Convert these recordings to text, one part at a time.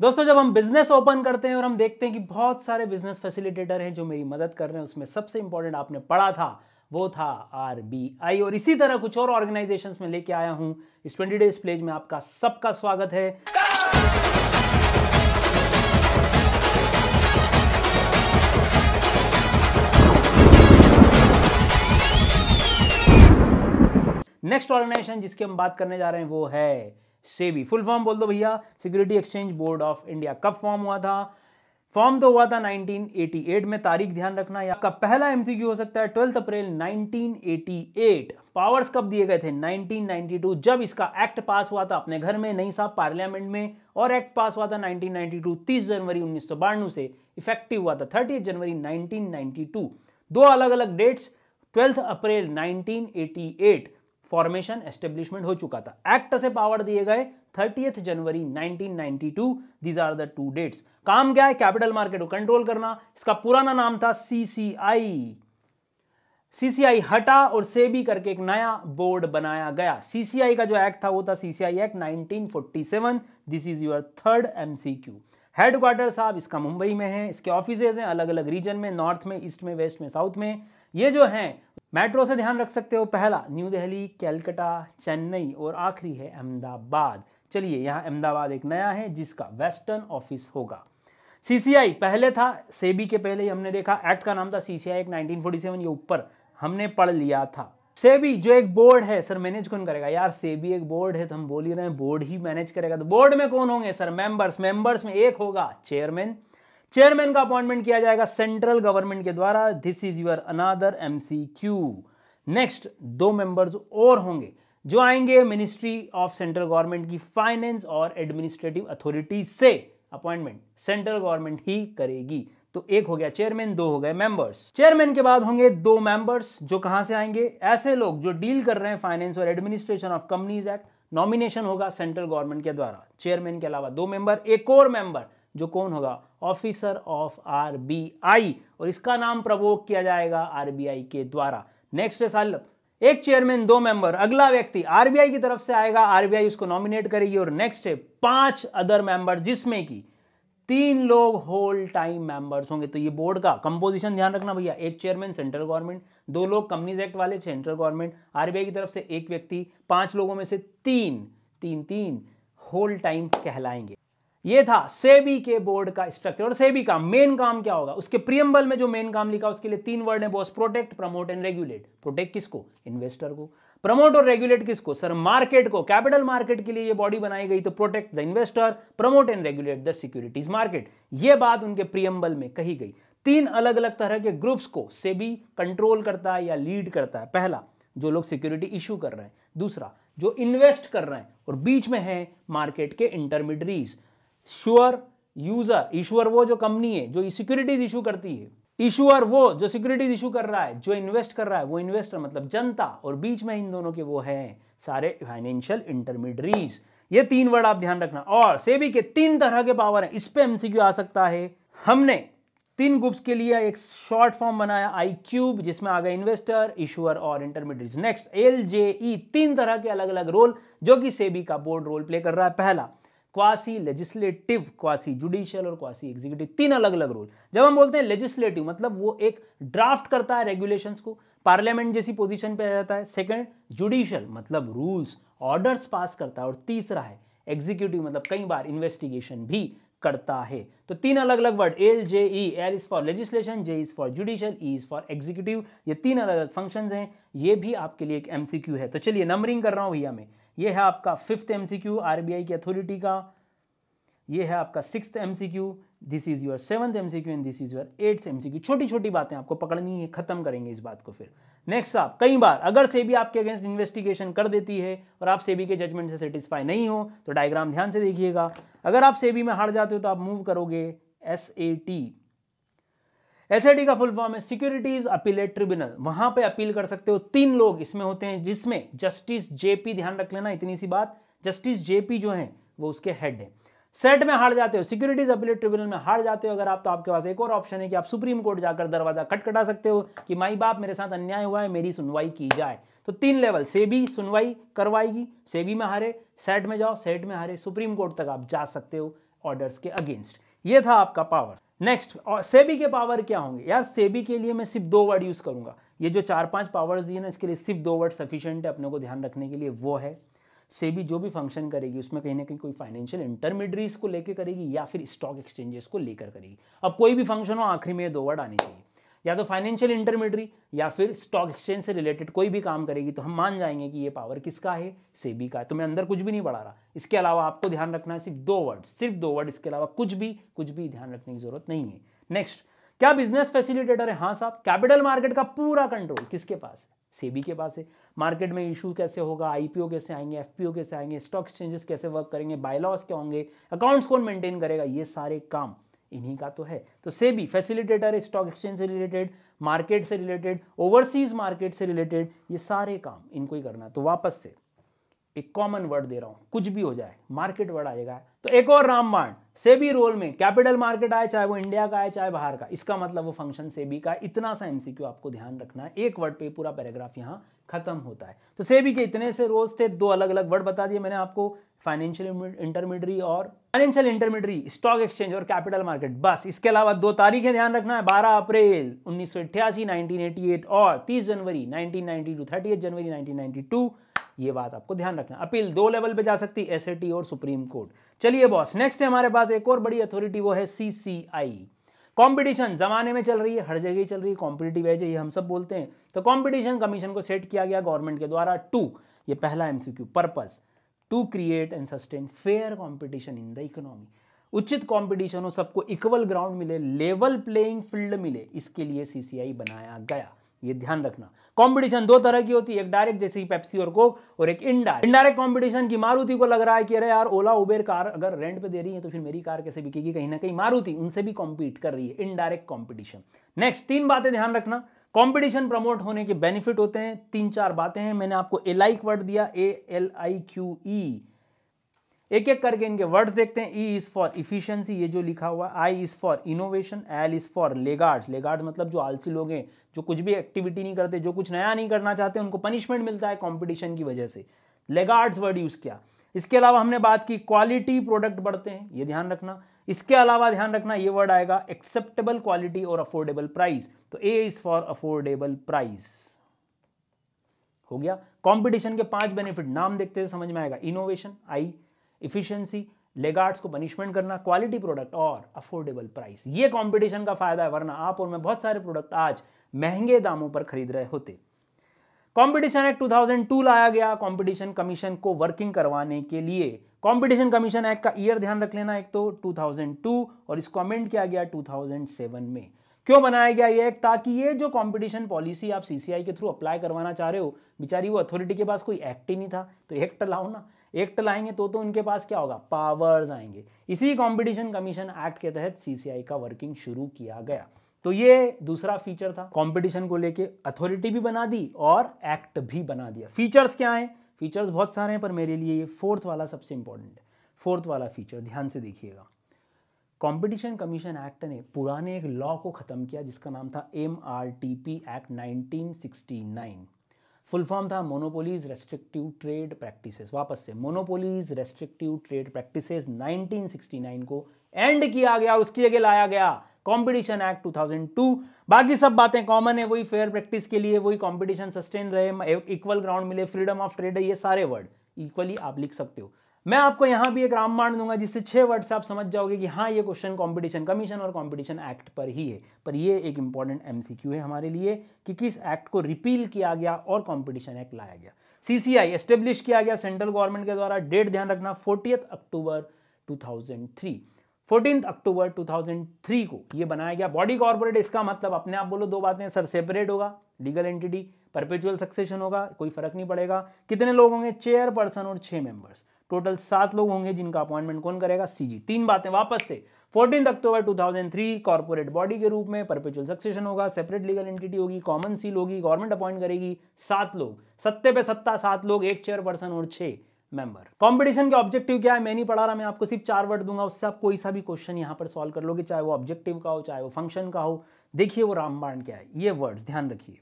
दोस्तों जब हम बिजनेस ओपन करते हैं और हम देखते हैं कि बहुत सारे बिजनेस फैसिलिटेटर हैं जो मेरी मदद कर रहे हैं उसमें सबसे इंपॉर्टेंट आपने पढ़ा था वो था आरबीआई और इसी तरह कुछ और ऑर्गेनाइजेशन में लेके आया हूं इस ट्वेंटी डेज प्लेज में आपका सबका स्वागत है नेक्स्ट ऑर्गेनाइजेशन जिसकी हम बात करने जा रहे हैं वो है सेबी फुल फॉर्म बोल दो भैया security exchange board of India कब फॉर्म हुआ था फॉर्म तो हुआ था 1988 में तारीख ध्यान रखना या आपका पहला एमसीक्यू हो सकता है ट्वेल्थ अप्रैल 1988 पावर्स कब दिए गए थे 1992 जब इसका एक्ट पास हुआ था अपने घर में नहीं साहब पार्लियामेंट में और एक्ट पास हुआ था 1992 30 जनवरी उन्नीस से इफेक्टिव हुआ था थर्टी जनवरी नाइनटीन दो अलग अलग dates twelfth April nineteen formation establishment हो चुका था एक्ट से पावर दिए गए thirtieth January 1992 these are the two dates काम क्या है कैपिटल मार्केट को कंट्रोल करना इसका पुराना नाम था सीसीआई सीसीआई हटा और सेबी करके एक नया बोर्ड बनाया गया सीसीआई का जो एक्ट था वो था CCI act 1947 this is your third MCQ headquarter साहब इसका मुंबई में है इसके ऑफिस हैं अलग अलग रीजन में नॉर्थ में ईस्ट में वेस्ट में साउथ में ये जो हैं मेट्रो से ध्यान रख सकते हो पहला न्यू दिल्ली कैलकटा चेन्नई और आखिरी है अहमदाबाद चलिए यहाँ अहमदाबाद एक नया है जिसका वेस्टर्न ऑफिस होगा सीसीआई पहले था सेबी के पहले ही हमने देखा एक्ट का नाम था सीसीआई एक 1947 ये ऊपर हमने पढ़ लिया था सेबी जो एक बोर्ड है सर मैनेज कौन करेगा यार सेबी एक बोर्ड है तो हम बोल ही रहे हैं बोर्ड ही मैनेज करेगा तो बोर्ड में कौन होंगे सर मेंबर्स मेंबर्स में एक होगा चेयरमैन चेयरमैन का अपॉइंटमेंट किया जाएगा सेंट्रल गवर्नमेंट के द्वारा this is your another MCQ next दो मेंबर्स और होंगे जो आएंगे मिनिस्ट्री ऑफ सेंट्रल गवर्नमेंट की फाइनेंस और एडमिनिस्ट्रेटिव अथॉरिटी से अपॉइंटमेंट सेंट्रल गवर्नमेंट ही करेगी तो एक हो गया चेयरमैन दो हो गए मेंबर्स चेयरमैन के बाद होंगे दो मेंबर्स जो कहां से आएंगे ऐसे लोग जो डील कर रहे हैं फाइनेंस और administration of companies act nomination होगा सेंट्रल गवर्नमेंट के द्वारा चेयरमैन के अलावा दो मेंबर एक और मेंबर जो कौन होगा officer of R B I और इसका नाम प्रवोक किया जाएगा आरबीआई के द्वारा नेक्स्ट है साल एक चेयरमैन दो मेंबर अगला व्यक्ति आरबीआई की तरफ से आएगा आरबीआई उसको नॉमिनेट करेगी और नेक्स्ट है पांच अदर मेंबर जिसमें कि तीन लोग होल टाइम मेंबर्स होंगे तो ये बोर्ड का कंपोजिशन ध्यान रखना भैया एक चेयरमैन सेंट्रल गवर्नमेंट दो लोग कंपनीज एक्ट वाले सेंट्रल गवर्नमेंट आरबीआई की तरफ से एक व्यक्ति पांच लोगों में से तीन तीन तीन होल टाइम कहलाएंगे ये था सेबी के बोर्ड का स्ट्रक्चर और सेबी का मेन काम क्या होगा उसके प्रियम्बल में जो मेन काम लिखा उसके लिए तीन वर्ड है boss protect promote and regulate protect किसको इन्वेस्टर को प्रमोट और रेगुलेट किसको सर मार्केट को कैपिटल मार्केट के लिए ये बॉडी बनाई गई तो protect the investor promote and regulate the securities market ये बात उनके प्रियम्बल में कही गई तीन अलग अलग तरह के ग्रुप्स को सेबी कंट्रोल करता है या लीड करता है पहला जो लोग सिक्योरिटी इशू कर रहे हैं दूसरा जो इन्वेस्ट कर रहे हैं और बीच में है मार्केट के इंटरमीडरीज श्योर यूजर ईश्वर वो जो कंपनी है जो सिक्योरिटीज इशू करती है इशुअर वो जो सिक्योरिटीज इशू कर रहा है जो इन्वेस्ट कर रहा है वो इन्वेस्टर मतलब जनता और बीच में इन दोनों के वो है सारे फाइनेंशियल इंटरमीडियरीज ये तीन वर्ड आप ध्यान रखना और सेबी के तीन तरह के पावर हैं इस पे एमसीक्यू आ सकता है हमने तीन ग्रुप्स के लिए एक शॉर्ट फॉर्म बनाया आई क्यूब जिसमें आ गए इन्वेस्टर इशुअर और intermediate next L J E तीन तरह के अलग अलग रोल जो कि सेबी का बोर्ड रोल प्ले कर रहा है पहला क्वासी लेजिस्लेटिव क्वासी जुडिशियल और क्वासी एग्जीक्यूटिव तीन अलग अलग रोल जब हम बोलते हैं लेजिस्लेटिव मतलब वो एक ड्राफ्ट करता है रेगुलेशन को पार्लियामेंट जैसी पोजिशन पर आ जाता है सेकेंड जुडिशियल मतलब रूल्स ऑर्डर्स पास करता है और तीसरा है एग्जीक्यूटिव मतलब कई बार इन्वेस्टिगेशन भी करता है तो तीन अलग अलग word L J E L is for legislation J is for judicial E is for executive ये तीन अलग अलग फंक्शंस हैं ये भी आपके लिए एक एमसीक्यू है तो चलिए नंबरिंग कर रहा हूँ भैया मैं ये है आपका फिफ्थ एमसीक्यू आरबीआई की अथॉरिटी का ये है आपका six M C Q this is your seventh M C Q and this is your eighth M C Q छोटी छोटी बातें आपको पकड़नी है खत्म करेंगे इस बात को फिर नेक्स्ट आप कई बार अगर सेबी आपके अगेंस्ट इन्वेस्टिगेशन कर देती है और आप सेबी के जजमेंट से सेटिस्फाई नहीं हो तो डायग्राम ध्यान से देखिएगा अगर आप सेबी में हार जाते हो तो आप मूव करोगे एस ए टी एस का फुल फॉर्म है सिक्योरिटीज अपीलेट ट्रिब्यूनल वहां पे अपील कर सकते हो तीन लोग इसमें होते हैं जिसमें जस्टिस जेपी ध्यान रख लेना इतनी सी बात जस्टिस जेपी जो हैं वो उसके हेड हैं सेट में हार जाते हो सिक्योरिटीज अपीलेट ट्रिब्यूनल में हार जाते हो अगर आप तो आपके पास एक और ऑप्शन है कि आप सुप्रीम कोर्ट जाकर दरवाजा खटखटा सकते हो कि माई बाप मेरे साथ अन्याय हुआ है मेरी सुनवाई की जाए तो तीन लेवल सेबी सुनवाई करवाएगी सेबी में हारे सेट में जाओ सेट में हारे सुप्रीम कोर्ट तक आप जा सकते हो ऑर्डर्स के अगेंस्ट ये था आपका पावर नेक्स्ट और सेबी के पावर क्या होंगे यार सेबी के लिए मैं सिर्फ दो वर्ड यूज करूंगा ये जो चार पांच पावर्स दिए ना इसके लिए सिर्फ दो वर्ड सफिशियंट है अपने को ध्यान रखने के लिए वो है से भी जो भी फंक्शन करेगी उसमें कहीं ना कहीं कोई फाइनेंशियल इंटरमीडियरीज को लेकर करेगी या फिर स्टॉक एक्सचेंजेस को लेकर करेगी अब कोई भी फंक्शन हो आखिरी में दो वर्ड आने चाहिए या तो फाइनेंशियल इंटरमीडियरी या फिर स्टॉक एक्सचेंज से रिलेटेड कोई भी काम करेगी तो हम मान जाएंगे कि ये पावर किसका है सेबी का है तो मैं अंदर कुछ भी नहीं बढ़ा रहा इसके अलावा आपको ध्यान रखना है सिर्फ दो वर्ड सिर्फ दो वर्ड इसके अलावा कुछ भी कुछ भी ध्यान रखने की जरूरत नहीं है नेक्स्ट क्या बिजनेस फैसिलिटेटर है हाँ साहब कैपिटल मार्केट का पूरा कंट्रोल किसके पास है सेबी के पास है मार्केट में इशू कैसे होगा आईपीओ कैसे आएंगे एफपीओ कैसे आएंगे स्टॉक एक्सचेंजेस कैसे वर्क करेंगे बायलॉस क्या होंगे अकाउंट्स कौन मेंटेन करेगा ये सारे काम इन्हीं का तो है तो सेबी फैसिलिटेटर है स्टॉक एक्सचेंज से रिलेटेड मार्केट से रिलेटेड ओवरसीज मार्केट से रिलेटेड ये सारे काम इनको ही करना तो वापस से एक कॉमन वर्ड दे रहा हूं कुछ भी हो जाए मार्केट वर्ड आएगा तो एक और रामबाण सेबी रोल में कैपिटल मार्केट आए चाहे वो इंडिया का आए चाहे बाहर का इसका मतलब वो फंक्शन सेबी का इतना सा एमसीक्यू आपको ध्यान रखना है एक वर्ड पे पूरा पैराग्राफ यहां खत्म होता है तो सेबी के इतने से रोल्स थे दो अलग अलग वर्ड बता दिए मैंने आपको फाइनेंशियल इंटरमीडियरी और फाइनेंशियल इंटरमीडियरी स्टॉक एक्सचेंज और कैपिटल मार्केट बस इसके अलावा दो तारीखें ध्यान रखना है 12 अप्रैल 1988 1988 और 30 जनवरी 1992 38 जनवरी नाइनटीन ये बात आपको ध्यान रखना अपील दो लेवल पे जा सकती है एसएटी और सुप्रीम कोर्ट चलिए बॉस नेक्स्ट है हमारे पास एक और बड़ी अथॉरिटी वो है सीसीआई कंपटीशन जमाने में चल रही है हर जगह ही चल रही है कॉम्पिटिटिव है ये हम सब बोलते हैं तो कॉम्पिटिशन कमीशन को सेट किया गया गवर्नमेंट के द्वारा टू ये पहला MCQ purpose to create and sustain fair competition in the economy उचित कॉम्पिटिशन हो सबको इक्वल ग्राउंड मिले लेवल प्लेइंग फील्ड मिले इसके लिए सीसीआई बनाया गया ये ध्यान रखना कंपटीशन दो तरह की होती है एक डायरेक्ट जैसे कि पेप्सी और कोक और एक इनडायरेक्ट इनडायरेक्ट कंपटीशन की मारुति को लग रहा है कि अरे यार ओला उबेर कार अगर रेंट पे दे रही है तो फिर मेरी कार कैसे बिकेगी कहीं ना कहीं मारुति उनसे भी कॉम्पीट कर रही है इनडायरेक्ट कॉम्पिटिशन नेक्स्ट तीन बातें ध्यान रखना कॉम्पिटिशन प्रमोट होने के बेनिफिट होते हैं तीन चार बातें हैं मैंने आपको एलाइक वर्ड दिया A L I Q E एक एक करके इनके वर्ड्स देखते हैं ई इज़ फॉर इफिशियंसी ये जो लिखा हुआ I is for innovation L is for laggards laggard मतलब जो आलसी लोग हैं जो कुछ भी एक्टिविटी नहीं करते जो कुछ नया नहीं करना चाहते उनको पनिशमेंट मिलता है कॉम्पिटिशन की वजह से लेगार्ड्स वर्ड यूज़ किया इसके अलावा हमने बात की क्वालिटी प्रोडक्ट बढ़ते हैं ये ध्यान रखना इसके अलावा ध्यान रखना ये वर्ड आएगा एक्सेप्टेबल क्वालिटी और अफोर्डेबल प्राइस तो A is for affordable price हो गया कंपटीशन के पांच बेनिफिट नाम देखते हैं समझ में आएगा इनोवेशन आई इफिशियंसी लेगार्ड्स को पनिशमेंट करना क्वालिटी प्रोडक्ट और अफोर्डेबल प्राइस ये कंपटीशन का फायदा है वरना आप और मैं बहुत सारे प्रोडक्ट आज महंगे दामों पर खरीद रहे होते कंपटीशन एक्ट 2002 लाया गया कंपटीशन कमीशन को वर्किंग करवाने के लिए कंपटीशन कमीशन एक्ट का ईयर ध्यान रख लेना एक तो 2002 और इसको अमेंड किया गया 2007 में क्यों बनाया गया ये एक्ट ताकि ये जो कंपटीशन पॉलिसी आप सीसीआई के थ्रू अप्लाई करवाना चाह रहे हो बेचारी वो अथॉरिटी के पास कोई एक्ट ही नहीं था तो एक्ट लाओ ना एक्ट तो लाएंगे तो तो उनके पास क्या होगा पावर्स आएंगे इसी कंपटीशन कमीशन एक्ट के तहत सीसीआई का वर्किंग शुरू किया गया तो ये दूसरा फीचर था कंपटीशन को लेके अथॉरिटी भी बना दी और एक्ट भी बना दिया फीचर्स क्या हैं फीचर्स बहुत सारे हैं पर मेरे लिए ये फोर्थ वाला सबसे इंपॉर्टेंट है फोर्थ वाला फीचर ध्यान से देखिएगा कंपटीशन कमीशन एक्ट ने पुराने एक लॉ को ख़त्म किया जिसका नाम था M act nineteen full form था मोनोपोलीज रेस्ट्रिक्टिव ट्रेड प्रैक्टिसेस वापस से मोनोपोलीज रेस्ट्रिक्टिव ट्रेड प्रैक्टिसेस 1969 को एंड किया गया उसकी जगह लाया गया कंपटीशन एक्ट 2002 बाकी सब बातें कॉमन है वही फेयर प्रैक्टिस के लिए वही कंपटीशन सस्टेन रहे इक्वल ग्राउंड मिले फ्रीडम ऑफ ट्रेड है ये सारे वर्ड इक्वली आप लिख सकते हो मैं आपको यहाँ भी एक रामबाण दूंगा जिससे छह वर्ड से आप समझ जाओगे कि हाँ ये क्वेश्चन कंपटीशन कमीशन और कंपटीशन एक्ट पर ही है पर ये एक इंपॉर्टेंट एमसीक्यू है हमारे लिए कि किस एक्ट को रिपील किया गया और कंपटीशन एक्ट लाया गया सीसीआई एस्टेब्लिश किया गया सेंट्रल गवर्नमेंट के द्वारा डेट ध्यान रखना fortieth October two fourteen October two को यह बनाया गया बॉडी कॉर्पोरेट इसका मतलब अपने आप बोलो दो बातें सर सेपरेट होगा लीगल एंटिटी परपेचुअल सक्सेशन होगा कोई फर्क नहीं पड़ेगा कितने लोग होंगे चेयरपर्सन और छह मेंबर्स टोटल सात लोग होंगे जिनका अपॉइंटमेंट कौन करेगा सीजी तीन बातें वापस से 14 अक्टूबर 2003 कॉर्पोरेट बॉडी के रूप में परपेचुअल सक्सेशन होगा सेपरेट लीगल एंटिटी होगी कॉमन सील होगी गवर्नमेंट अपॉइंट करेगी सात लोग सत्ते पे सत्ता सात लोग एक चेयरपर्सन और छह मेंबर कंपटीशन के ऑब्जेक्टिव क्या है मैं नहीं पढ़ा रहा मैं आपको सिर्फ चार वर्ड दूंगा उससे आप कोई सा भी क्वेश्चन यहाँ पर सॉल्व कर लोगे चाहे वो ऑब्जेक्टिव का हो चाहे वो फंक्शन का हो देखिए वो रामबाण क्या है ये वर्ड ध्यान रखिए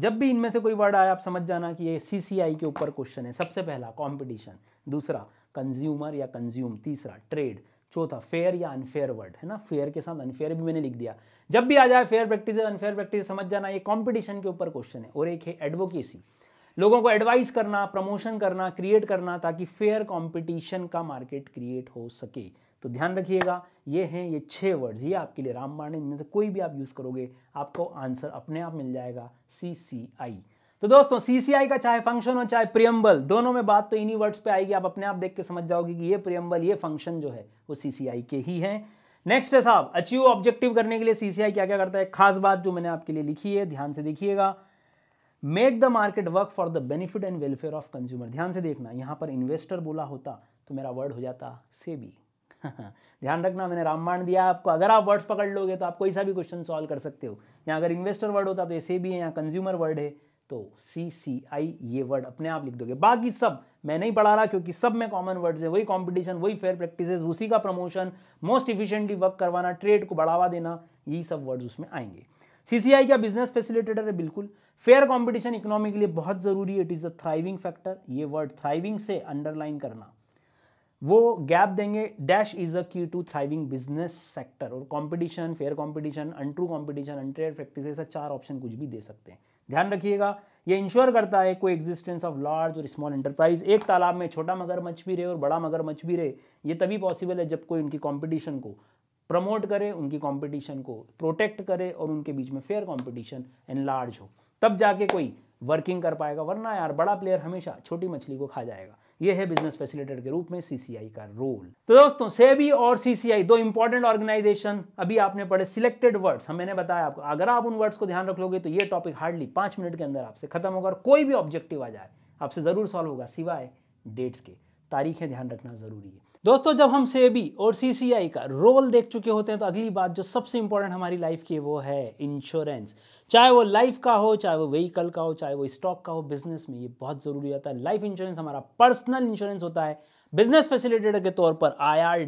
जब भी इनमें से कोई वर्ड आए आप समझ जाना कि ये सीसीआई के ऊपर क्वेश्चन है सबसे पहला कॉम्पिटिशन दूसरा कंज्यूमर या कंज्यूम तीसरा ट्रेड चौथा फेयर या अनफेयर वर्ड है ना फेयर के साथ अनफेयर भी मैंने लिख दिया जब भी आ जाए फेयर प्रैक्टिस अनफेयर प्रैक्टिस समझ जाना ये कॉम्पिटिशन के ऊपर क्वेश्चन है और एक है एडवोकेसी लोगों को एडवाइस करना प्रमोशन करना क्रिएट करना ताकि फेयर कॉम्पिटिशन का मार्केट क्रिएट हो सके तो ध्यान रखिएगा ये हैं ये छः वर्ड्स ये आपके लिए रामबाण इनमें से कोई भी आप यूज़ करोगे आपको आंसर अपने आप मिल जाएगा सी सी आई तो दोस्तों सी सी आई का चाहे फंक्शन हो चाहे प्रियम्बल दोनों में बात तो इन्हीं वर्ड्स पे आएगी आप अपने आप देख के समझ जाओगे कि ये प्रियम्बल ये फंक्शन जो है वो सी सी आई के ही हैं नेक्स्ट है साहब अचीव ऑब्जेक्टिव करने के लिए सी सी आई क्या क्या करता है खास बात जो मैंने आपके लिए लिखी है ध्यान से देखिएगा make the market work for the benefit and welfare of consumer ध्यान से देखना यहाँ पर इन्वेस्टर बोला होता तो मेरा वर्ड हो जाता सेबी ध्यान रखना मैंने रामबाण दिया आपको अगर आप वर्ड्स पकड़ लोगे तो आप कोई सा भी क्वेश्चन सॉल्व कर सकते हो या अगर इन्वेस्टर वर्ड होता तो ऐसे भी है या कंज्यूमर वर्ड है तो सी सी आई ये वर्ड अपने आप लिख दोगे बाकी सब मैं नहीं पढ़ा रहा क्योंकि सब में कॉमन वर्ड्स है वही कॉम्पिटिशन वही फेयर प्रैक्टिसेस उसी का प्रमोशन मोस्ट इफिशियंटली वर्क करवाना ट्रेड को बढ़ावा देना यही सब वर्ड्स उसमें आएंगे सीसीआई क्या बिजनेस फैसिलिटेटर है बिल्कुल फेयर कंपटीशन इकोनॉमी के लिए बहुत जरूरी है it is a thriving factor ये वर्ड थ्राइविंग से अंडरलाइन करना वो गैप देंगे dash is a key to thriving business sector और competition fair competition untrue competition untrade practice ऐसा चार ऑप्शन कुछ भी दे सकते हैं ध्यान रखिएगा ये इंश्योर करता है कोई एग्जिस्टेंस ऑफ लार्ज और स्मॉल एंटरप्राइज एक तालाब में छोटा मगरमच्छ भी रहे और बड़ा मगरमच्छ भी रहे ये तभी पॉसिबल है जब कोई उनकी कॉम्पिटिशन को प्रमोट करे उनकी कॉम्पिटिशन को प्रोटेक्ट करे और उनके बीच में फेयर कॉम्पिटिशन एंड लार्ज हो तब जाके कोई वर्किंग कर पाएगा वरना यार बड़ा प्लेयर हमेशा छोटी मछली को खा जाएगा ये है बिजनेस फैसिलिटेटर के रूप में सीसीआई का रोल तो दोस्तों सेबी और सीसीआई दो इंपॉर्टेंट ऑर्गेनाइजेशन अभी आपने पढ़े सिलेक्टेड वर्ड्स हम मैंने बताया आपको अगर आप उन वर्ड्स को ध्यान रख लोगे तो ये टॉपिक हार्डली पांच मिनट के अंदर आपसे खत्म होगा और कोई भी ऑब्जेक्टिव आ जाए आपसे जरूर सॉल्व होगा सिवाय डेट्स के तारीखें ध्यान रखना जरूरी है दोस्तों जब हम सेबी और सी का रोल देख चुके होते हैं तो अगली बात जो सबसे इंपॉर्टेंट हमारी लाइफ की वो है इंश्योरेंस चाहे वो लाइफ का हो चाहे वो व्हीकल का हो चाहे वो स्टॉक का हो बिजनेस में ये बहुत ज़रूरी होता है लाइफ इंश्योरेंस हमारा पर्सनल इंश्योरेंस होता है बिजनेस फैसिलिटेटर के तौर पर आई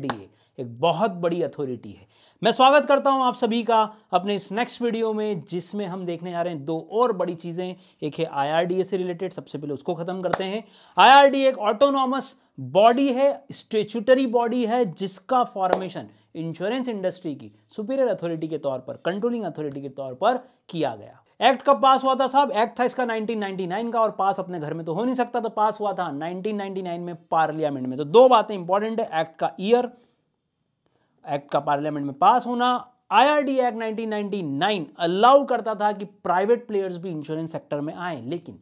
एक बहुत बड़ी अथॉरिटी है मैं स्वागत करता हूं आप सभी का अपने इस नेक्स्ट वीडियो में जिसमें हम देखने जा रहे हैं दो और बड़ी चीज़ें एक है आईआरडीए से रिलेटेड सबसे पहले उसको ख़त्म करते हैं आईआरडीए एक ऑटोनॉमस बॉडी है स्टेचुटरी बॉडी है जिसका फॉर्मेशन इंश्योरेंस इंडस्ट्री की सुपीरियर अथॉरिटी के तौर पर कंट्रोलिंग अथॉरिटी के तौर पर किया गया एक्ट कब पास हुआ था साहब एक्ट था इसका 1999 का और पास अपने घर में तो हो नहीं सकता तो पास हुआ था 1999 में पार्लियामेंट में तो दो बातें इंपॉर्टेंट है एक्ट का ईयर एक्ट का पार्लियामेंट में पास होना आईआरडी एक्ट 1999 अलाउ करता था कि प्राइवेट प्लेयर्स भी इंश्योरेंस सेक्टर में आए लेकिन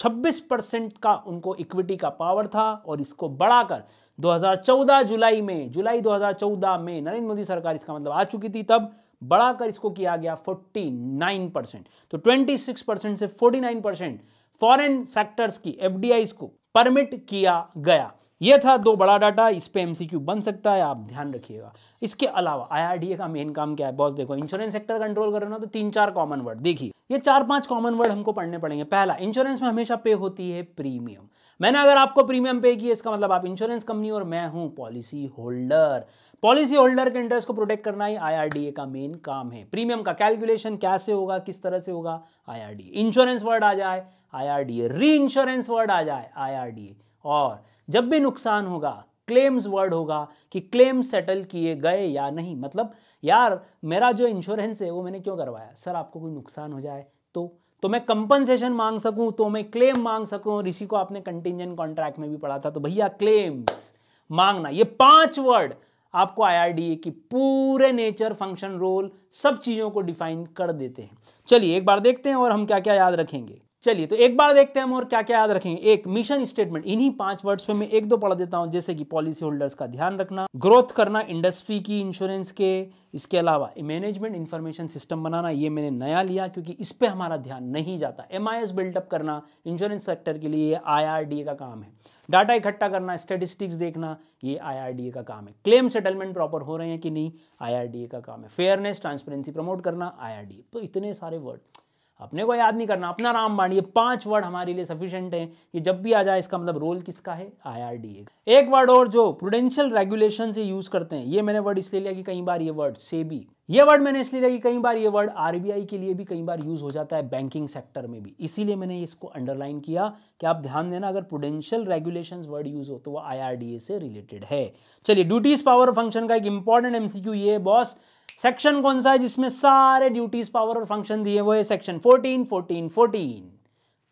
26 परसेंट का उनको इक्विटी का पावर था और इसको बढ़ाकर 2014 जुलाई में जुलाई 2014 में नरेंद्र मोदी सरकार इसका मतलब आ चुकी थी तब बढ़ाकर इसको किया गया 49 परसेंट तो 26 परसेंट से 49 परसेंट फॉरेन सेक्टर्स की एफडीआई को परमिट किया गया ये था दो बड़ा डाटा इस पर एमसीक्यू बन सकता है आप ध्यान रखिएगा इसके अलावा आईआरडीए का मेन काम क्या है बॉस देखो इंश्योरेंस सेक्टर कंट्रोल कर रहे तो तीन चार कॉमन वर्ड देखिए ये चार पांच कॉमन वर्ड हमको पढ़ने पड़ेंगे पहला इंश्योरेंस में हमेशा पे होती है प्रीमियम मैंने अगर आपको प्रीमियम पे किया इसका मतलब आप इंश्योरेंस कंपनी और मैं हूं पॉलिसी होल्डर पॉलिसी होल्डर के इंटरेस्ट को प्रोटेक्ट करना ही आईआरडीए का मेन काम है प्रीमियम का कैलकुलेशन कैसे होगा किस तरह से होगा आईआरडीए इंश्योरेंस वर्ड आ जाए आईआरडीए री इंश्योरेंस वर्ड आ जाए आईआरडीए और जब भी नुकसान होगा क्लेम्स वर्ड होगा कि क्लेम सेटल किए गए या नहीं मतलब यार मेरा जो इंश्योरेंस है वो मैंने क्यों करवाया सर आपको कोई नुकसान हो जाए तो तो मैं कंपनसेशन मांग सकूं तो मैं क्लेम मांग सकूं और इसी को आपने कंटिजेंट कॉन्ट्रैक्ट में भी पढ़ा था तो भैया क्लेम्स मांगना ये पांच वर्ड आपको आई की पूरे नेचर फंक्शन रोल सब चीज़ों को डिफाइन कर देते हैं चलिए एक बार देखते हैं और हम क्या क्या याद रखेंगे चलिए तो एक बार देखते हैं हम और क्या क्या याद रखेंगे एक मिशन स्टेटमेंट इन्हीं पांच वर्ड्स पे मैं एक दो पढ़ देता हूं जैसे कि पॉलिसी होल्डर्स का ध्यान रखना ग्रोथ करना इंडस्ट्री की इंश्योरेंस के इसके अलावा मैनेजमेंट इन्फॉर्मेशन सिस्टम बनाना ये मैंने नया लिया क्योंकि इस पर हमारा ध्यान नहीं जाता एम आई एस बिल्डअप करना इंश्योरेंस सेक्टर के लिए आई आर डी ए का काम है डाटा इकट्ठा करना स्टेटिस्टिक्स देखना ये आई आर डी ए का काम है क्लेम सेटलमेंट प्रॉपर हो रहे हैं कि नहीं आई आर डी ए का काम है फेयरनेस ट्रांसपेरेंसी प्रमोट करना आई आर डी ए तो इतने सारे वर्ड अपने को याद नहीं करना अपना रामबाण ये पांच वर्ड हमारे लिए सफिशेंट हैं ये जब भी आ जाए इसका मतलब रोल किसका है आईआरडीए एक वर्ड और जो प्रोडेंशियल रेगुलेशन से यूज करते हैं ये मैंने वर्ड इसलिए लिया कि कई बार ये वर्ड सेबी ये वर्ड मैंने इसलिए लिया कि कई बार ये वर्ड आरबीआई के लिए भी कई बार यूज हो जाता है बैंकिंग सेक्टर में भी इसीलिए मैंने इसको अंडरलाइन किया कि आप ध्यान देना अगर प्रोडेंशियल रेगुलेशन वर्ड यूज हो तो वो आईआरडीए से रिलेटेड है चलिए ड्यूटीज पावर फंक्शन का एक इंपॉर्टेंट एमसीक्यू ये बॉस सेक्शन कौन सा है जिसमें सारे ड्यूटीज पावर और फंक्शन दिए वो है सेक्शन 14 14 14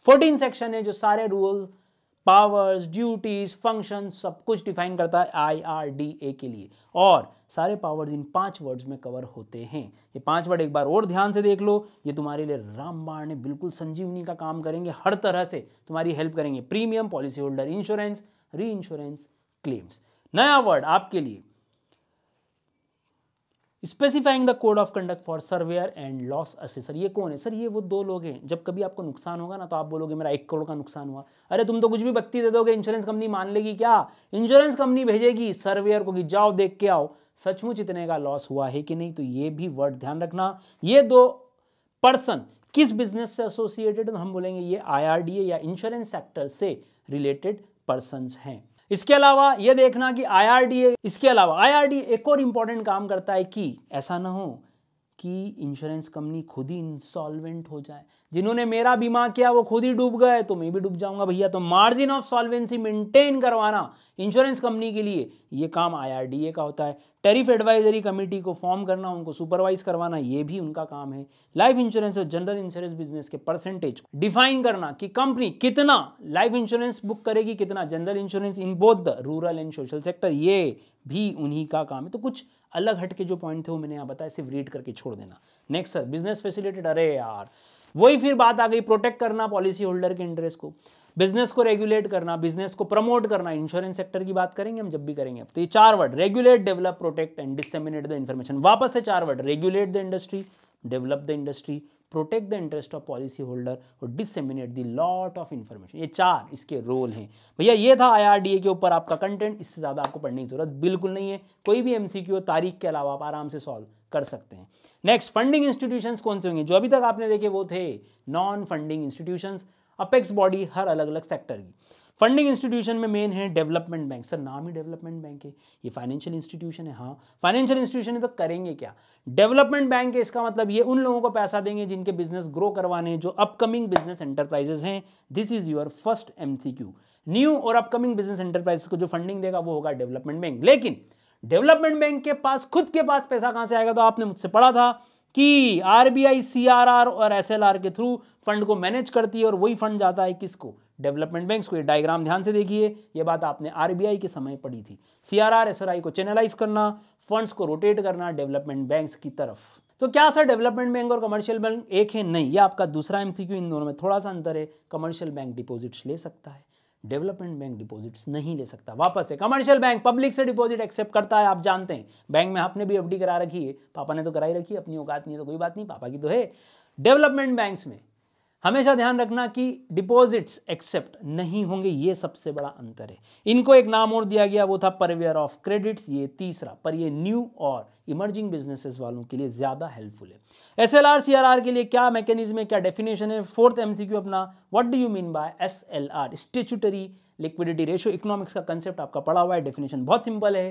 14 सेक्शन है जो सारे रूल पावर्स ड्यूटीज फंक्शन सब कुछ डिफाइन करता है आईआरडीए के लिए और सारे पावर्स इन पांच वर्ड्स में कवर होते हैं ये पांच वर्ड एक बार और ध्यान से देख लो ये तुम्हारे लिए रामबाण ने बिल्कुल संजीवनी का काम करेंगे हर तरह से तुम्हारी हेल्प करेंगे premium policy holder insurance reinsurance claims नया वर्ड आपके लिए specifying the code of conduct for surveyor and loss assessor ये कौन है सर ये वो दो लोग हैं जब कभी आपको नुकसान होगा ना तो आप बोलोगे मेरा एक करोड़ का नुकसान हुआ अरे तुम तो कुछ भी बत्ती दे दोगे इंश्योरेंस कंपनी मान लेगी क्या इंश्योरेंस कंपनी भेजेगी सर्वेयर को कि जाओ देख के आओ सचमुच इतने का लॉस हुआ है कि नहीं तो ये भी वर्ड ध्यान रखना ये दो पर्सन किस बिजनेस से एसोसिएटेड हम बोलेंगे ये आई या इंश्योरेंस सेक्टर से रिलेटेड पर्सन हैं इसके अलावा यह देखना कि आई इसके अलावा आई एक और इंपॉर्टेंट काम करता है कि ऐसा ना हो कि इंश्योरेंस कंपनी खुद ही इंसॉल्वेंट हो जाए जिन्होंने मेरा बीमा किया वो खुद ही डूब गए तो मैं भी डूब जाऊंगा भैया तो मार्जिन ऑफ सॉल्वेंसी मेंटेन करवाना इंश्योरेंस कंपनी के लिए ये काम आईआरडीए का होता है टैरिफ एडवाइजरी कमेटी को फॉर्म करना उनको सुपरवाइज करवाना ये भी उनका काम है लाइफ इंश्योरेंस और जनरल इंश्योरेंस बिजनेस के परसेंटेज को डिफाइन करना कि कंपनी कितना लाइफ इंश्योरेंस बुक करेगी कितना general insurance in both the rural and social sector ये भी उन्हीं का काम है तो कुछ अलग हट के जो पॉइंट थे वो मैंने यहाँ बताया सिर्फ रीड करके छोड़ देना नेक्स्ट सर बिजनेस फैसिलिटेड अरे यार वही फिर बात आ गई प्रोटेक्ट करना पॉलिसी होल्डर के इंटरेस्ट को बिजनेस को रेगुलेट करना बिजनेस को प्रमोट करना इंश्योरेंस सेक्टर की बात करेंगे हम जब भी करेंगे तो ये चार word regulate develop protect and disseminate the information वापस से चार word regulate the industry develop the industry protect the interest of policy holder और disseminate the lot of information ये चार इसके रोल हैं भैया ये था आईआरडीए के ऊपर आपका कंटेंट इससे ज़्यादा आपको पढ़ने की ज़रूरत बिल्कुल नहीं है कोई भी एमसीक्यू तारीख के अलावा आप आराम से सॉल्व कर सकते हैं नेक्स्ट फंडिंग इंस्टीट्यूशन कौन से होंगे जो अभी तक आपने देखे वो थे non funding institution apex body हर अलग अलग सेक्टर की फंडिंग इंस्टीट्यूशन में मेन है डेवलपमेंट बैंक सर नाम ही डेवलपमेंट बैंक है ये फाइनेंशियल इंस्टीट्यूशन है हाँ फाइनेंशियल इंस्टीट्यूशन है तो करेंगे क्या डेवलपमेंट बैंक है इसका मतलब ये उन लोगों को पैसा देंगे जिनके बिजनेस ग्रो करवाने जो अपकमिंग बिजनेस एंटरप्राइजेस हैं this is your first aim new और अपकमिंग बिजनेस एंटरप्राइजेस को जो फंडिंग देगा वो होगा डेवलपमेंट बैंक लेकिन डेवलपमेंट बैंक के पास खुद के पास पैसा कहां से आएगा तो आपने मुझसे पढ़ा था कि आरबीआई सीआरआर और एसएलआर के थ्रू फंड को मैनेज करती है और वही फंड जाता है किसको डेवलपमेंट बैंक्स को ये डायग्राम ध्यान से देखिए ये बात आपने आरबीआई के समय पढ़ी थी सीआरआर एसआरआई को चैनलाइज करना फंड्स को रोटेट करना डेवलपमेंट बैंक्स की तरफ तो क्या सर डेवलपमेंट बैंक और कमर्शियल बैंक एक है नहीं ये आपका दूसरा एमसीक्यू इन दोनों में थोड़ा सा अंतर है कमर्शियल बैंक डिपॉजिट्स ले सकता है डेवलपमेंट बैंक डिपॉजिट्स नहीं ले सकता वापस है कमर्शियल बैंक पब्लिक से डिपॉजिट एक्सेप्ट करता है आप जानते हैं बैंक में आपने भी एफडी करा रखी है पापा ने तो कराई रखी है अपनी औकात नहीं है तो कोई बात नहीं पापा की तो है डेवलपमेंट बैंक्स में हमेशा ध्यान रखना कि डिपॉजिट्स एक्सेप्ट नहीं होंगे ये सबसे बड़ा अंतर है इनको एक नाम और दिया गया वो था परवेयर ऑफ क्रेडिट्स ये तीसरा पर ये न्यू और इमर्जिंग बिजनेसेस वालों के लिए ज़्यादा हेल्पफुल है S L R C R R के लिए क्या मैकेनिज्म है क्या डेफिनेशन है फोर्थ एम सी क्यू अपना what do you mean by S L R statutory liquidity ratio economics का कंसेप्ट आपका पड़ा हुआ है डेफिनेशन बहुत सिंपल है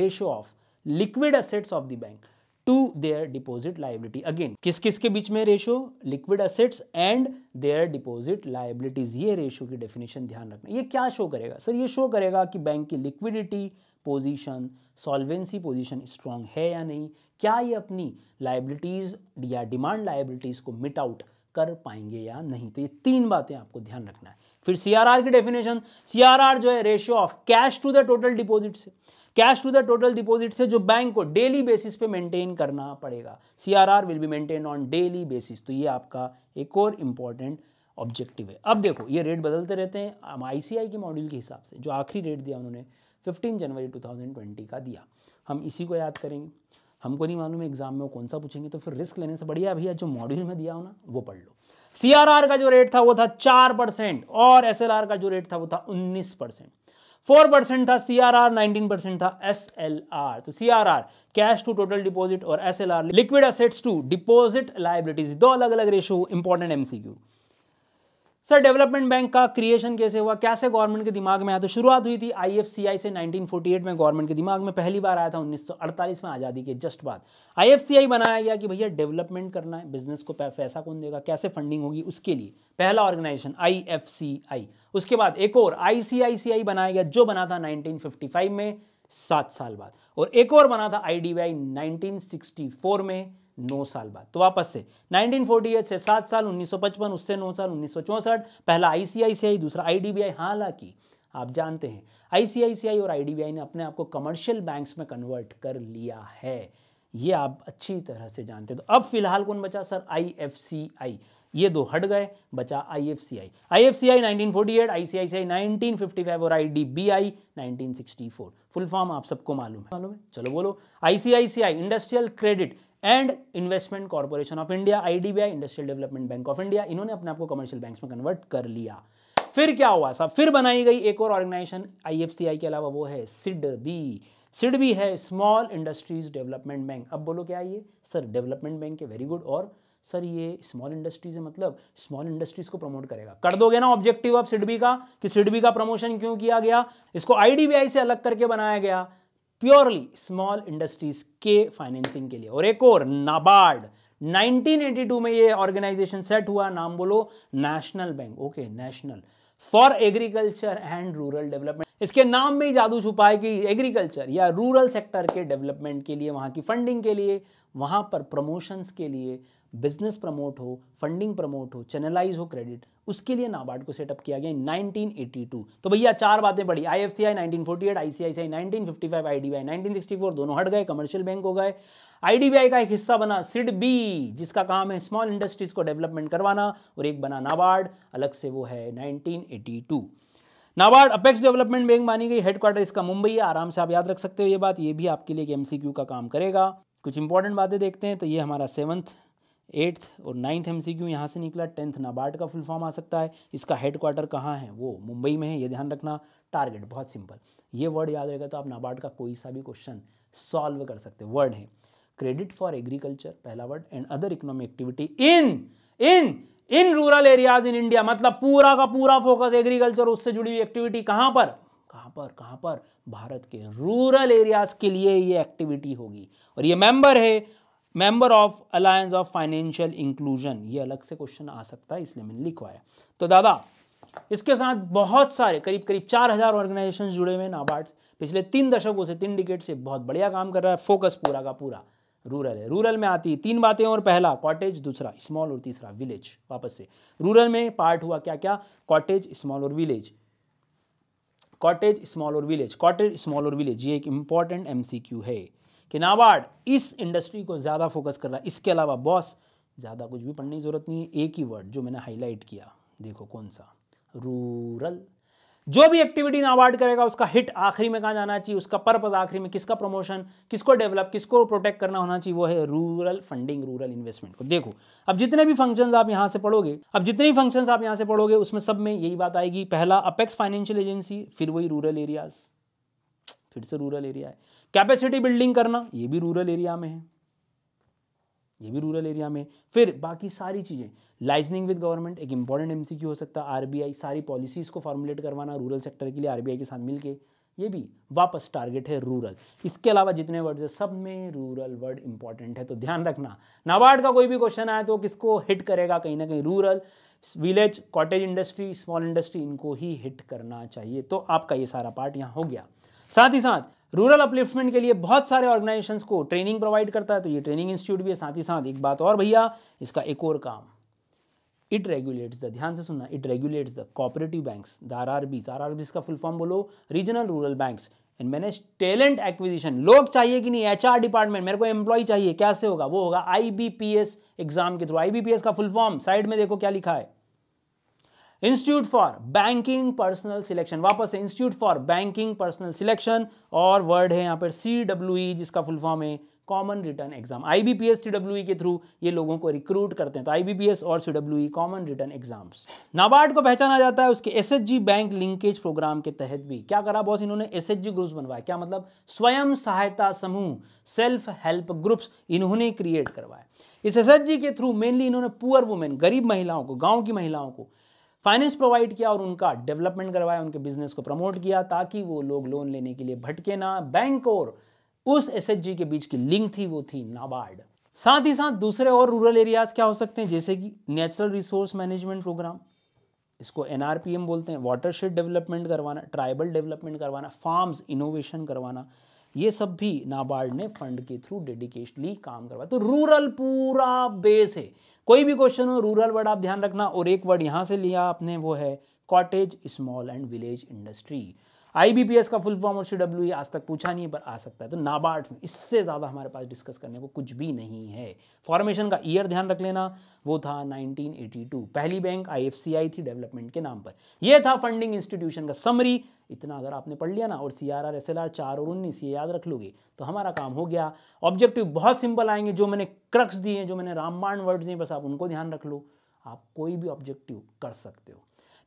ratio of liquid assets of the bank to their deposit liability again किस किस के बीच में ratio liquid assets and their deposit liabilities ये रेशो की डेफिनेशन ध्यान रखना ये क्या शो करेगा सर ये शो करेगा कि बैंक की liquidity position solvency position strong है या नहीं क्या ये अपनी लाइबिलिटीज़ या डिमांड लाइबिलिटीज़ को मिट आउट कर पाएंगे या नहीं तो ये तीन बातें आपको ध्यान रखना है फिर सीआरआर की डेफिनेशन सीआरआर जो है ratio of cash to the total deposits cash to the total deposit से जो बैंक को डेली बेसिस पे मेंटेन करना पड़ेगा CRR will be maintain on daily basis तो ये आपका एक और इम्पॉर्टेंट ऑब्जेक्टिव है अब देखो ये रेट बदलते रहते हैं आईसीआई के मॉड्यूल के हिसाब से जो आखिरी रेट दिया उन्होंने 15 जनवरी 2020 का दिया हम इसी को याद करेंगे हमको नहीं मालूम एग्जाम में वो कौन सा पूछेंगे तो फिर रिस्क लेने से बढ़िया भैया जो मॉड्यूल में दिया हो ना वो पढ़ लो सीआरआर का जो रेट था वो था चार परसेंट और एसएलआर का जो रेट था वो था उन्नीस परसेंट फोर परसेंट था C R R nineteen percent था एस एल आर तो C R R cash to total deposit और S L R liquid assets to deposit liabilities दो अलग अलग ratio important MCQ sir development bank का creation कैसे हुआ कैसे गवर्नमेंट के दिमाग में आया तो शुरुआत हुई थी आईएफसीआई से 1948 में गवर्नमेंट के दिमाग में पहली बार आया था 1948 में आज़ादी के जस्ट बाद आईएफसीआई बनाया गया कि भैया डेवलपमेंट करना है बिजनेस को पैसा कौन देगा कैसे फंडिंग होगी उसके लिए पहला ऑर्गेनाइजेशन आई उसके बाद एक और आईसीआईसीआई बनाया गया जो बना था नाइनटीन में सात साल बाद और एक और बना था आई डी में नौ साल बाद तो वापस से 1948 से सात साल 1955 उससे नौ साल उन्नीस पहला आईसीआईसीआई दूसरा आईडीबीआई हालांकि आप जानते हैं आईसीआईसीआई और आईडीबीआई ने अपने आप को कमर्शियल बैंक्स में कन्वर्ट कर लिया है ये आप अच्छी तरह से जानते तो अब फिलहाल कौन बचा सर आई ये दो हट गए बचा I I I I I I F F C C C nineteen forty eight C I nineteen fifty five और I I D B nineteen sixty four full form आप सबको मालूम है मालूम है चलो बोलो I I C C I industrial credit and investment corporation of India IDBI industrial development bank of India इन्होंने अपने आपको कमर्शियल बैंक में कन्वर्ट कर लिया फिर क्या हुआ साहब फिर बनाई गई एक और ऑर्गेनाइजेशन आईएफसीआई के अलावा वो है सिड बी सिड बी है स्मॉल इंडस्ट्रीज डेवलपमेंट बैंक अब बोलो क्या ये सर डेवलपमेंट बैंक है वेरी गुड और सर ये स्मॉल इंडस्ट्रीज है मतलब स्मॉल इंडस्ट्रीज को प्रमोट करेगा कर दोगे ना ऑब्जेक्टिव ऑफ सिडबी का कि सिडबी का प्रमोशन क्यों किया गया इसको आईडीबीआई से अलग करके बनाया गया प्योरली स्मॉल इंडस्ट्रीज के फाइनेंसिंग के लिए और एक और नाबार्ड 1982 में ये ऑर्गेनाइजेशन सेट हुआ नाम बोलो national bank okay national for agriculture and rural development इसके नाम में ही जादू छुपा है कि एग्रीकल्चर या रूरल सेक्टर के डेवलपमेंट के लिए वहां की फंडिंग के लिए वहां पर प्रमोशंस के लिए बिजनेस प्रमोट हो फंडिंग प्रमोट हो चैनलाइज हो क्रेडिट उसके लिए नाबार्ड को सेटअप किया गया 1982 तो भैया चार बातें पड़ी I F C I nineteen forty eight I C I C I nineteen fifty five I D I nineteen sixty four दोनों हट गए कमर्शियल बैंक हो गए आईडीबीआई का एक हिस्सा बना सिड बी जिसका काम है स्मॉल इंडस्ट्रीज को डेवलपमेंट करवाना और एक बना नाबार्ड अलग से वो है nineteen NABARD apex development bank मानी गई हेडक्वार्टर इसका मुंबई है आराम से आप याद रख सकते हो ये बात ये भी आपके लिए एक एमसीक्यू का काम करेगा कुछ इंपॉर्टेंट बातें देखते हैं तो ये हमारा सेवन्थ एट्थ और नाइन्थ एमसीक्यू सी क्यू यहाँ से निकला टेंथ नाबार्ड का फुल फॉर्म आ सकता है इसका हेड क्वार्टर कहाँ है वो मुंबई में है ये ध्यान रखना टारगेट बहुत सिंपल ये वर्ड याद रहेगा तो आप नाबार्ड का कोई सा भी क्वेश्चन सॉल्व कर सकते हैं वर्ड है क्रेडिट फॉर एग्रीकल्चर पहला word and other economic activity in in in rural areas in India मतलब पूरा का पूरा फोकस एग्रीकल्चर उससे जुड़ी हुई एक्टिविटी कहाँ पर कहाँ पर कहाँ पर भारत के रूरल एरियाज के लिए ये एक्टिविटी होगी और ये मेंबर है member of alliance of financial inclusion ये अलग से क्वेश्चन आ सकता है इसलिए मैंने लिखवाया तो दादा इसके साथ बहुत सारे करीब करीब चार हजार ऑर्गेनाइजेशन जुड़े हुए नाबार्ड पिछले तीन दशकों से तीन डिकेट से बहुत बढ़िया काम कर रहा है फोकस पूरा का पूरा रूरल है रूरल में आती है तीन बातें और पहला कॉटेज दूसरा स्मॉल और तीसरा विलेज वापस से रूरल में पार्ट हुआ क्या क्या कॉटेज स्मॉल और विलेज कॉटेज स्मॉल और विलेज कॉटेज स्मॉल और विलेज ये एक इंपॉर्टेंट एमसीक्यू है कि नाबार्ड इस इंडस्ट्री को ज़्यादा फोकस कर रहा है इसके अलावा बॉस ज़्यादा कुछ भी पढ़ने की ज़रूरत नहीं है एक ही वर्ड जो मैंने हाईलाइट किया देखो कौन सा रूरल जो भी एक्टिविटी नाबार्ड करेगा उसका हिट आखिरी में कहाँ जाना चाहिए उसका पर्पज़ आखिरी में किसका प्रमोशन किसको डेवलप किसको प्रोटेक्ट करना होना चाहिए वो है रूरल फंडिंग रूरल इन्वेस्टमेंट को देखो अब जितने भी फंक्शंस आप यहाँ से पढ़ोगे अब जितने भी फंक्शंस आप यहाँ से पढ़ोगे उसमें सब में यही बात आएगी पहला अपेक्स फाइनेंशियल एजेंसी फिर वही रूरल एरियाज फिर से रूरल एरिया है कैपेसिटी बिल्डिंग करना ये भी रूरल एरिया में है ये भी रूरल एरिया में फिर बाकी सारी चीज़ें लाइजनिंग विद गवर्नमेंट एक इंपॉर्टेंट एम हो सकता है आरबीआई सारी पॉलिसीज़ को फॉर्मुलेट करवाना रूरल सेक्टर के लिए आरबीआई के साथ मिलके ये भी वापस टारगेट है रूरल इसके अलावा जितने वर्ड्स है सब में रूरल वर्ड इंपॉर्टेंट है तो ध्यान रखना नाबार्ड का कोई भी क्वेश्चन आया तो किसको हिट करेगा कहीं ना कहीं rural village cottage industry small industry इनको ही हिट करना चाहिए तो आपका ये सारा पार्ट यहां हो गया साथ ही साथ रूरल अपलिफ्टमेंट के लिए बहुत सारे ऑर्गेनाइजेशन को ट्रेनिंग प्रोवाइड करता है तो ये ट्रेनिंग इंस्टीट्यूट भी है साथ ही साथ एक बात और भैया इसका एक और काम इट रेगुलेट्स द ध्यान से सुनना it regulates the cooperative banks the R R Bs R R Bs का फुल फॉर्म बोलो regional rural banks and manage talent acquisition लोग चाहिए कि नहीं एचआर डिपार्टमेंट मेरे को एम्प्लॉय चाहिए कैसे होगा वो होगा I B P S exam के through I B P S का फुल फॉर्म साइड में देखो क्या लिखा है institute for banking personal selection वापस है institute for banking personal selection और वर्ड है यहाँ पर सी डब्ल्यू ई जिसका फुल फॉर्म है common return exam I B P S W E के थ्रू ये लोगों को रिक्रूट करते हैं तो आई बी पी एस और C W E common return exams NABARD को पहचाना जाता है उसके S H G bank linkage program के तहत भी क्या करा बॉस इन्होंने एस एच जी ग्रुप्स बनवाए क्या मतलब स्वयं सहायता समूह सेल्फ हेल्प ग्रुप्स इन्होंने क्रिएट करवाए इस एस एच जी के थ्रू मेनली इन्होंने पुअर वुमेन गरीब महिलाओं को गाँव की महिलाओं को फाइनेंस प्रोवाइड किया और उनका डेवलपमेंट करवाया उनके बिजनेस को प्रमोट किया ताकि वो लोग लोन लेने के लिए भटके ना बैंक और उस एस के बीच की लिंक थी वो थी नाबार्ड साथ ही साथ दूसरे और रूरल एरियाज क्या हो सकते हैं जैसे कि नेचुरल रिसोर्स मैनेजमेंट प्रोग्राम इसको एनआरपीएम बोलते हैं वाटरशेड डेवलपमेंट करवाना ट्राइबल डेवलपमेंट करवाना फार्म्स इनोवेशन करवाना ये सब भी नाबार्ड ने फंड के थ्रू डेडिकेशनली काम करवाया तो रूरल पूरा बेस है कोई भी क्वेश्चन हो रूरल वर्ड आप ध्यान रखना और एक वर्ड यहाँ से लिया आपने वो है cottage small and village industry IBPS का फुल फॉर्म और सी e आज तक पूछा नहीं है पर आ सकता है तो नाबार्ड में इससे ज़्यादा हमारे पास डिस्कस करने को कुछ भी नहीं है फॉर्मेशन का ईयर ध्यान रख लेना वो था 1982 पहली बैंक आईएफसीआई थी डेवलपमेंट के नाम पर यह था फंडिंग इंस्टीट्यूशन का समरी इतना अगर आपने पढ़ लिया ना और C R R S L R चार और उन्नीस ये याद रख लोगे तो हमारा काम हो गया ऑब्जेक्टिव बहुत सिंपल आएंगे जो मैंने क्रक्स दिए हैं जो मैंने रामबाण वर्ड्स हैं बस आप उनको ध्यान रख लो आप कोई भी ऑब्जेक्टिव कर सकते हो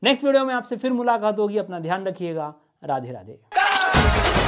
नेक्स्ट वीडियो में आपसे फिर मुलाकात होगी अपना ध्यान रखिएगा राधे राधे